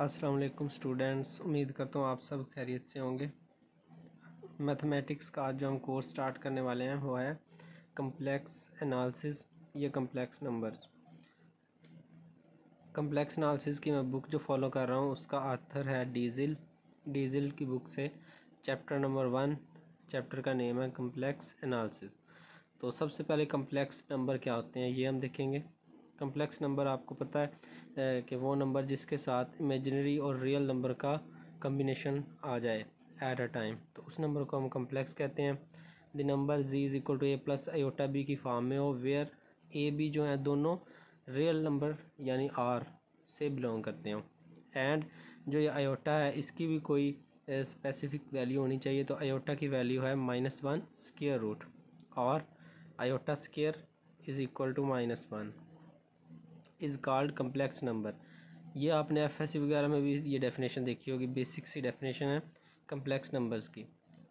अस्सलाम स्टूडेंट्स उम्मीद करता हूँ आप सब खैरियत से होंगे मैथमेटिक्स का आज जो हम कोर्स स्टार्ट करने वाले हैं वो है कम्प्लेक्स एनालिसिस या कम्प्लेक्स नंबर्स कम्प्लेक्स एनालिसिस की मैं बुक जो फॉलो कर रहा हूँ उसका आथर है डीजल डीजल की बुक से चैप्टर नंबर वन चैप्टर का नेम है कम्प्लेक्स एनालिसिस तो सबसे पहले कम्प्लेक्स नंबर क्या होते हैं ये हम देखेंगे कम्प्लेक्स नंबर आपको पता है कि वो नंबर जिसके साथ इमेजनरी और रियल नंबर का कम्बिनेशन आ जाए एट अ टाइम तो उस नंबर को हम कम्प्लेक्स कहते हैं the number Z is equal to A plus iota B की फॉर्म में हो वेयर ए बी जो है दोनों रियल नंबर यानी आर से बिलोंग करते हो एंड जो ये आयोटा है इसकी भी कोई स्पेसिफिक वैल्यू होनी चाहिए तो आयोटा की वैल्यू है माइनस वन स्केयर रूट और iota square is equal to minus one is called complex number ये आपने एफ एस वगैरह में भी ये डेफिनेशन देखी होगी बेसिक सी डेफिनेशन है कम्प्लेक्स नंबर्स की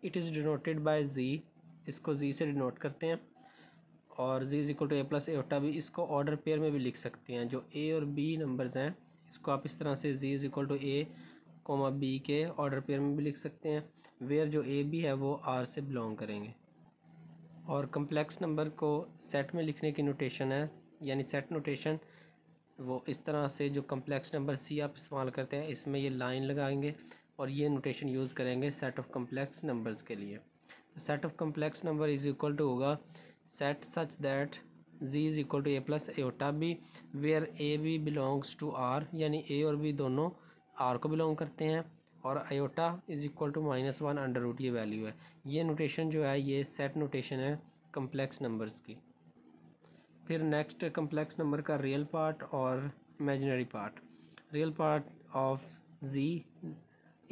it is denoted by Z इसको जी से डिनोट करते हैं और Z is equal to A plus iota B इसको ऑर्डर पेयर में भी लिख सकते हैं जो ए और बी नंबर्स हैं इसको आप इस तरह से Z is equal to A comma B के ऑर्डर पेयर में भी लिख सकते हैं वेयर जो ए बी है वो आर से बिलोंग करेंगे और कम्प्लेक्स नंबर को सेट में लिखने की नोटेशन है यानी सेट नोटेशन वो इस तरह से जो कम्प्लेक्स नंबर सी आप इस्तेमाल करते हैं इसमें ये लाइन लगाएंगे और ये नोटेशन यूज़ करेंगे सेट ऑफ कम्प्लेक्स नंबर्स के लिए तो set of complex number is equal to होगा set such that Z is equal to A plus iota B where A B belongs to R यानी A और B दोनों are को belong करते हैं और iota is equal to minus one under root ये value है ये नोटेशन जो है ये सेट नोटेशन है कम्प्लेक्स नंबर्स की फिर नेक्स्ट कम्प्लेक्स नंबर का रियल पार्ट और imaginary part real part of Z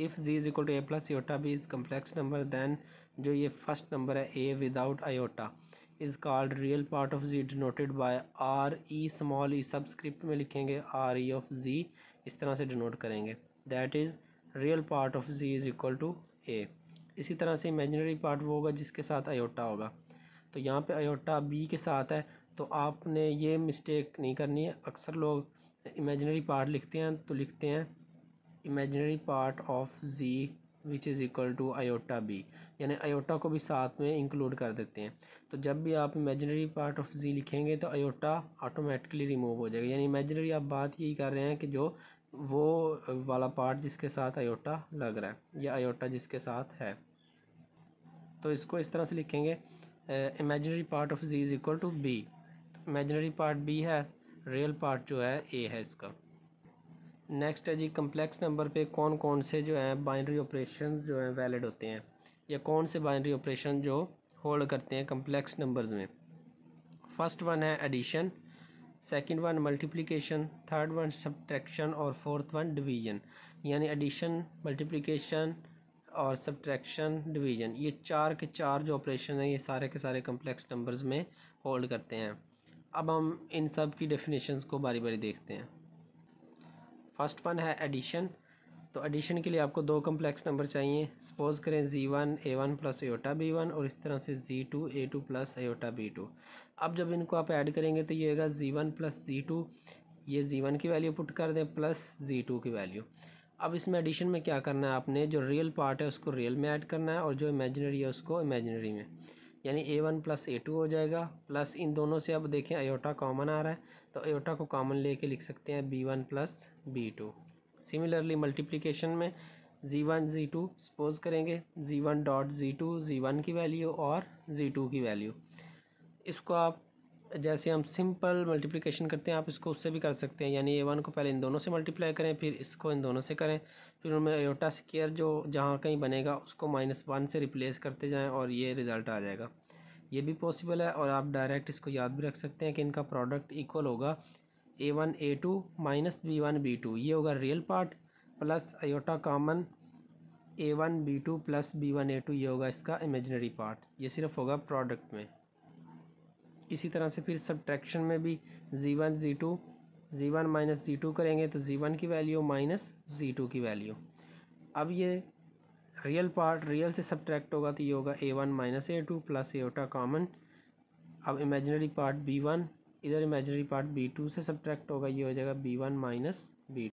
if Z is equal to A plus iota B is complex number then जो ये फर्स्ट नंबर है A without iota is called real part of Z denoted by R E small E subscript में लिखेंगे R E of जी इस तरह से denote करेंगे that is real part of Z is equal to A इसी तरह से इमेजनरी पार्ट वो होगा जिसके साथ आयोटा होगा तो यहाँ पे आयोटा बी के साथ है तो आपने ये मिस्टेक नहीं करनी है अक्सर लोग इमेजनरी पार्ट लिखते हैं तो लिखते हैं imaginary part of Z which is equal to iota B यानी आयोटा को भी साथ में इंक्लूड कर देते हैं तो जब भी आप इमेजनरी पार्ट ऑफ जी लिखेंगे तो आयोटा ऑटोमेटिकली रिमूव हो जाएगा यानी इमेजनरी आप बात यही कर रहे हैं कि जो वो वाला पार्ट जिसके साथ आयोटा लग रहा है या आयोटा जिसके साथ है तो इसको इस तरह से लिखेंगे imaginary part of Z is equal to B imaginary part B है रियल पार्ट जो है ए है इसका नेक्स्ट है जी कम्प्लेक्स नंबर पे कौन कौन से जो हैं बाइनरी ऑपरेशन जो हैं वैलिड होते हैं या कौन से बाइनरी ऑपरेशन जो होल्ड करते हैं कम्प्लेक्स नंबर्स में फर्स्ट वन है addition second one multiplication third one subtraction और फोर्थ वन डिवीजन यानी एडिशन मल्टीप्लिकेशन और सब्ट्रैक्शन डिवीजन ये चार के चार जो ऑपरेशन हैं ये सारे के सारे कम्प्लेक्स नंबर्स में होल्ड करते हैं अब हम इन सब की डेफिनेशंस को बारी बारी देखते हैं फर्स्ट वन है एडिशन तो एडिशन के लिए आपको दो कम्प्लेक्स नंबर चाहिए सपोज़ करें Z one A one plus iota B one और इस तरह से Z two A two plus iota B two अब जब इनको आप ऐड करेंगे तो ये होगा Z one plus Z two ये जी वन की वैल्यू पुट कर दें प्लस जी टू की वैल्यू अब इसमें एडिशन में क्या करना है आपने जो रियल पार्ट है उसको रियल में ऐड करना है और जो इमेजनरी है उसको इमेजनरी में यानी A one plus A two हो जाएगा प्लस इन दोनों से अब देखें अयोटा कॉमन आ रहा है तो अयोटा को कॉमन ले कर लिख सकते हैं B one plus B two similarly multiplication में Z one Z two suppose करेंगे Z one dot Z two Z one की वैल्यू और जी टू की वैल्यू इसको आप जैसे हम सिंपल मल्टीप्लिकेशन करते हैं आप इसको उससे भी कर सकते हैं यानी ए वन को पहले इन दोनों से मल्टीप्लाई करें फिर इसको इन दोनों से करें फिर उनमें एटा स्केयर जो जहाँ कहीं बनेगा उसको माइनस वन से रिप्लेस करते जाएँ और ये रिज़ल्ट आ जाएगा ये भी पॉसिबल है और आप डायरेक्ट इसको याद भी रख सकते हैं कि इनका प्रोडक्ट इक्वल होगा A one A two minus B one B two ये होगा real part plus iota common A one B two plus B one A two ये होगा इसका इमेजनरी पार्ट ये सिर्फ होगा प्रोडक्ट में इसी तरह से फिर सब्ट्रैक्शन में भी Z one Z two Z one minus Z two करेंगे तो जी वन की वैल्यू माइनस जी टू की वैल्यू अब ये रियल पार्ट रियल से सब्ट्रैक्ट होगा तो ये होगा A one minus A two plus iota common अब इमेजनरी पार्ट बी वन इधर इमेजनरी पार्ट बी टू से सब्ट्रैक्ट होगा ये हो जाएगा बी वन माइनस बी